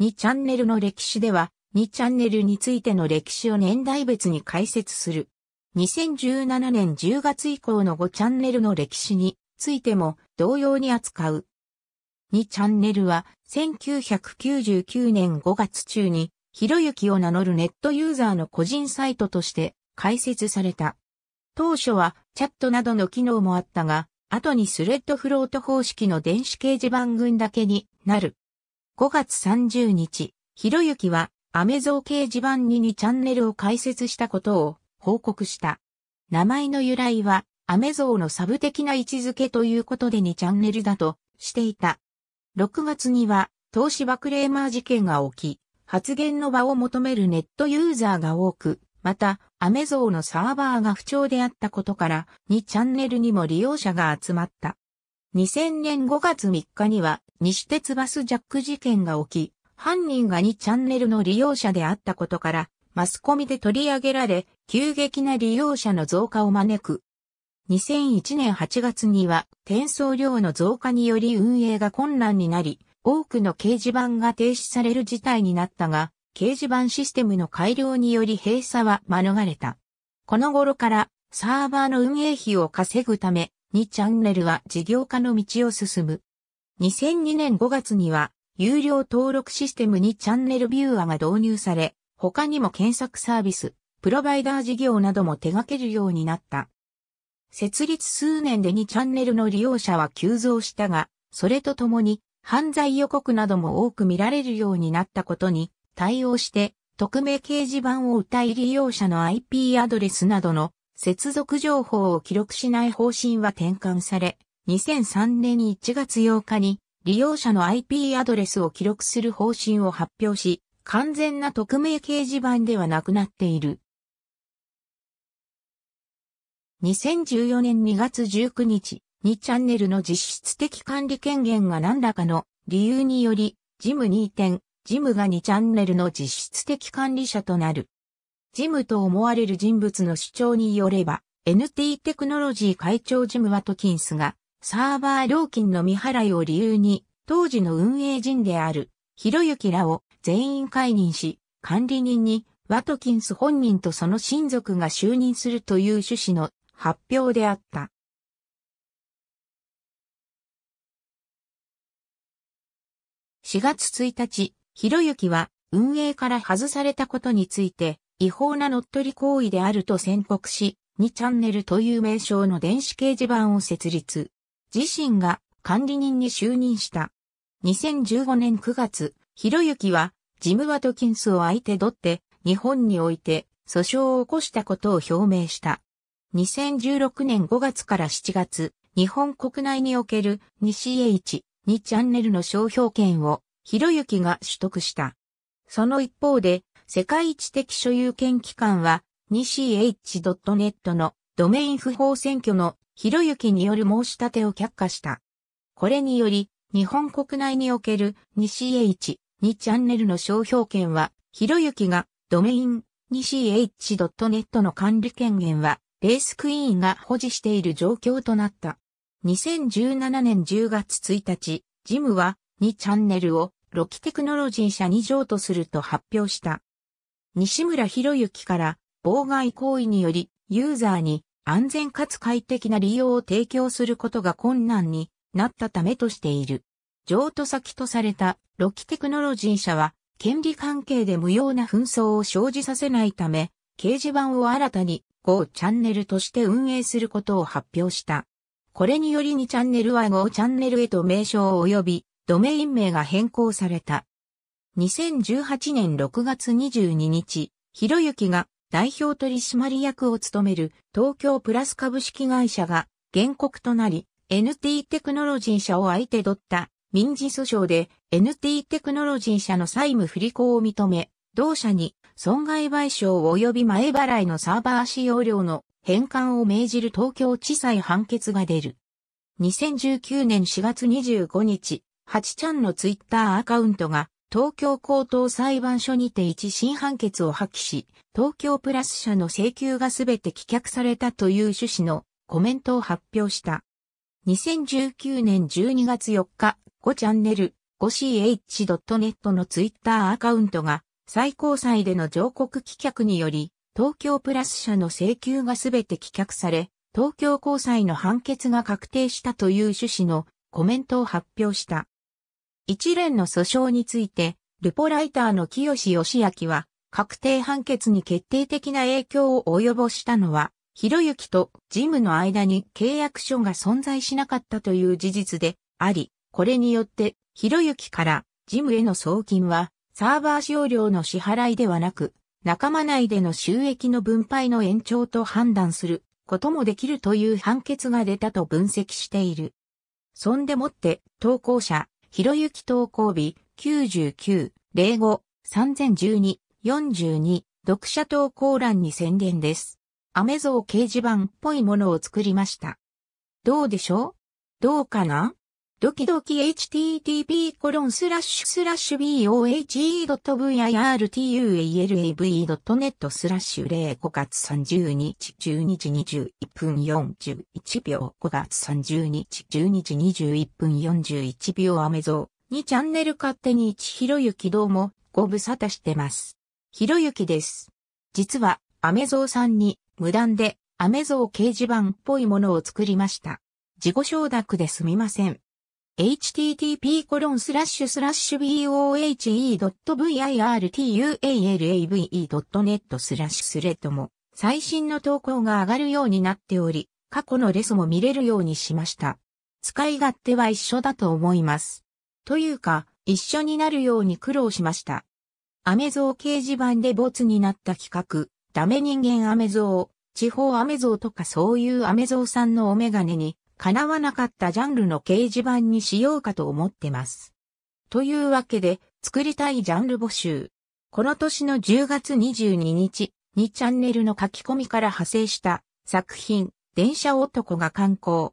2チャンネルの歴史では、2チャンネルについての歴史を年代別に解説する。2017年10月以降の5チャンネルの歴史についても同様に扱う。2チャンネルは1999年5月中にひろゆきを名乗るネットユーザーの個人サイトとして開設された。当初はチャットなどの機能もあったが、後にスレッドフロート方式の電子掲示板群だけになる。5月30日、ひろゆきは、アメゾー掲示板に2チャンネルを開設したことを報告した。名前の由来は、アメゾーのサブ的な位置づけということで2チャンネルだとしていた。6月には、資バクレーマー事件が起き、発言の場を求めるネットユーザーが多く、また、アメゾーのサーバーが不調であったことから、2チャンネルにも利用者が集まった。2000年5月3日には、西鉄バスジャック事件が起き、犯人が2チャンネルの利用者であったことから、マスコミで取り上げられ、急激な利用者の増加を招く。2001年8月には、転送量の増加により運営が困難になり、多くの掲示板が停止される事態になったが、掲示板システムの改良により閉鎖は免れた。この頃からサーバーの運営費を稼ぐため、2チャンネルは事業化の道を進む。2002年5月には、有料登録システムにチャンネルビューアが導入され、他にも検索サービス、プロバイダー事業なども手掛けるようになった。設立数年で2チャンネルの利用者は急増したが、それとともに犯罪予告なども多く見られるようになったことに対応して、匿名掲示板を歌い利用者の IP アドレスなどの接続情報を記録しない方針は転換され、2003年1月8日に利用者の IP アドレスを記録する方針を発表し、完全な匿名掲示板ではなくなっている。2014年2月19日、2チャンネルの実質的管理権限が何らかの理由により、ジム2点、ジムが2チャンネルの実質的管理者となる。ジムと思われる人物の主張によれば、NT テクノロジー会長ジム・ワトキンスがサーバー料金の未払いを理由に、当時の運営陣である、ひろゆきらを全員解任し、管理人に、ワトキンス本人とその親族が就任するという趣旨の発表であった。4月1日、ひろゆきは運営から外されたことについて違法な乗っ取り行為であると宣告し、2チャンネルという名称の電子掲示板を設立。自身が管理人に就任した。2015年9月、ひろゆきは、ジム・ワトキンスを相手取って、日本において訴訟を起こしたことを表明した。2016年5月から7月、日本国内における西 H2 チャンネルの商標権を、ひろゆきが取得した。その一方で、世界一的所有権機関は、西 H.net のドメイン不法選挙のひろゆきによる申し立てを却下した。これにより、日本国内における西 h 2チャンネルの商標権は、ひろゆきがドメイン 2ch.net の管理権限は、レースクイーンが保持している状況となった。2017年10月1日、ジムは2チャンネルをロキテクノロジー社に譲渡すると発表した。西村博之から妨害行為によりユーザーに安全かつ快適な利用を提供することが困難になったためとしている。譲渡先とされたロキテクノロジー社は、権利関係で無用な紛争を生じさせないため、掲示板を新たに GO チャンネルとして運営することを発表した。これにより2チャンネルは GO チャンネルへと名称及びドメイン名が変更された。2018年6月22日、ひろゆきが代表取締役を務める東京プラス株式会社が原告となり NT テクノロジー社を相手取った民事訴訟で NT テクノロジー社の債務不履行を認め、同社に損害賠償及び前払いのサーバー使用料の返還を命じる東京地裁判決が出る。2019年4月25日、8ちゃんのツイッターアカウントが東京高等裁判所にて一審判決を破棄し、東京プラス社の請求がすべて棄却されたという趣旨のコメントを発表した。2019年12月4日、5チャンネル 5ch.net のツイッターアカウントが最高裁での上告棄却により、東京プラス社の請求がすべて棄却され、東京高裁の判決が確定したという趣旨のコメントを発表した。一連の訴訟について、ルポライターの清義明は、確定判決に決定的な影響を及ぼしたのは、ひろゆきとジムの間に契約書が存在しなかったという事実であり、これによって、ひろゆきからジムへの送金は、サーバー使用料の支払いではなく、仲間内での収益の分配の延長と判断することもできるという判決が出たと分析している。そんでもって、投稿者、ひろゆき投稿日99-05-3012-42読者投稿欄に宣伝です。アメゾー掲示板っぽいものを作りました。どうでしょうどうかなドキドキ http コロンスラッシュスラッシュ bohe.virtualave.net スラッシュ0 5月30日12時21分41秒5月30日12時21分41秒アメゾにチャンネル勝手に1ひろゆきどうもご無沙汰してます。ひろゆきです。実はアメゾさんに無断でアメゾ掲示板っぽいものを作りました。自己承諾ですみません。http://bohe.virtualave.net スラッシュスレッドも最新の投稿が上がるようになっており、過去のレスも見れるようにしました。使い勝手は一緒だと思います。というか、一緒になるように苦労しました。アメゾー掲示板でボツになった企画、ダメ人間アメゾー、地方アメゾーとかそういうアメゾーさんのお眼鏡に叶わなかったジャンルの掲示板にしようかと思ってます。というわけで、作りたいジャンル募集。この年の10月22日にチャンネルの書き込みから派生した作品、電車男が観光。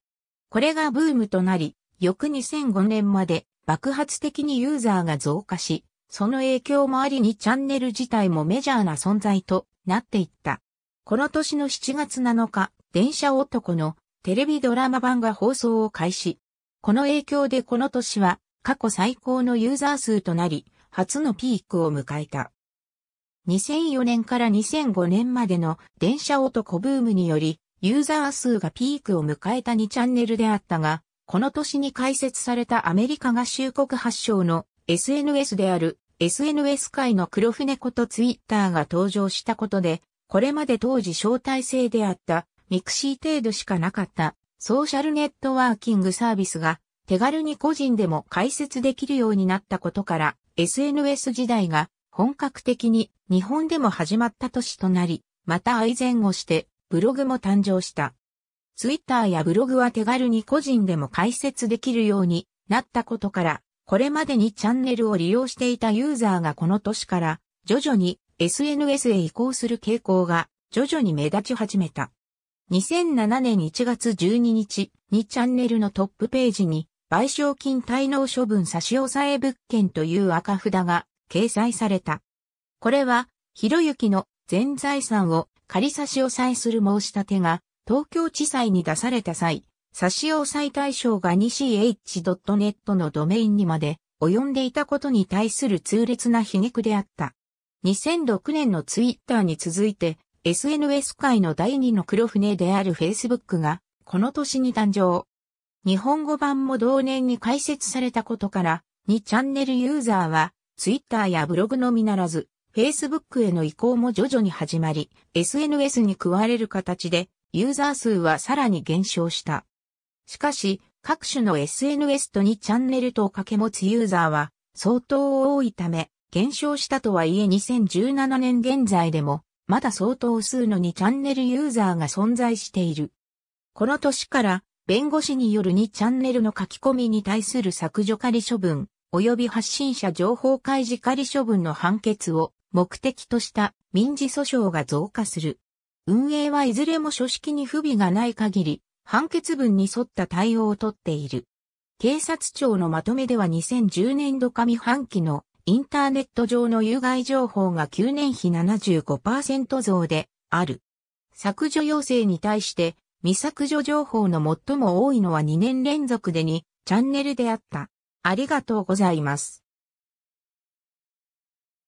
これがブームとなり、翌2005年まで爆発的にユーザーが増加し、その影響もありにチャンネル自体もメジャーな存在となっていった。この年の7月7日、電車男のテレビドラマ版が放送を開始。この影響でこの年は過去最高のユーザー数となり、初のピークを迎えた。2004年から2005年までの電車男ブームにより、ユーザー数がピークを迎えた2チャンネルであったが、この年に開設されたアメリカ合衆国発祥の SNS である SNS 界の黒船ことツイッターが登場したことで、これまで当時招待制であったミクシー程度しかなかったソーシャルネットワーキングサービスが手軽に個人でも開設できるようになったことから SNS 時代が本格的に日本でも始まった年となり、また愛前後してブログも誕生した。ツイッターやブログは手軽に個人でも開設できるようになったことから、これまでにチャンネルを利用していたユーザーがこの年から徐々に SNS へ移行する傾向が徐々に目立ち始めた。2007年1月12日にチャンネルのトップページに賠償金滞納処分差し押さえ物件という赤札が掲載された。これは、ひろゆきの全財産を仮差し押さえする申し立てが東京地裁に出された際、差し押さえ対象が 2ch.net のドメインにまで及んでいたことに対する痛烈な皮肉であった。2006年のツイッターに続いて、SNS 界の第二の黒船である Facebook が、この年に誕生。日本語版も同年に開設されたことから、2チャンネルユーザーは、Twitter やブログのみならず、Facebook への移行も徐々に始まり、SNS に加われる形で、ユーザー数はさらに減少した。しかし、各種の SNS と2チャンネルと掛け持つユーザーは相当多いため、減少したとはいえ2017年現在でもまだ相当数の2チャンネルユーザーが存在している。この年から、弁護士による2チャンネルの書き込みに対する削除仮処分、及び発信者情報開示仮処分の判決を目的とした民事訴訟が増加する。運営はいずれも書式に不備がない限り、判決文に沿った対応をとっている。警察庁のまとめでは2010年度上半期のインターネット上の有害情報が9年比75%増である。削除要請に対して未削除情報の最も多いのは2年連続で2チャンネルであった。ありがとうございます。